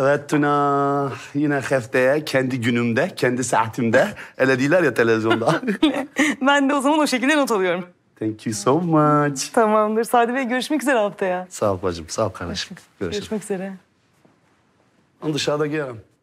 Evet Tuna, yine haftaya kendi günümde, kendi saatimde. Öyle değiller ya televizyonda. ben de o zaman o şekilde not alıyorum. Thank you so much. Tamamdır. Sadi Bey görüşmek üzere haftaya. Sağ ol bacım, sağ ol kardeşim. Görüşmek, Görüşmek üzere. Dışarıda giyerim.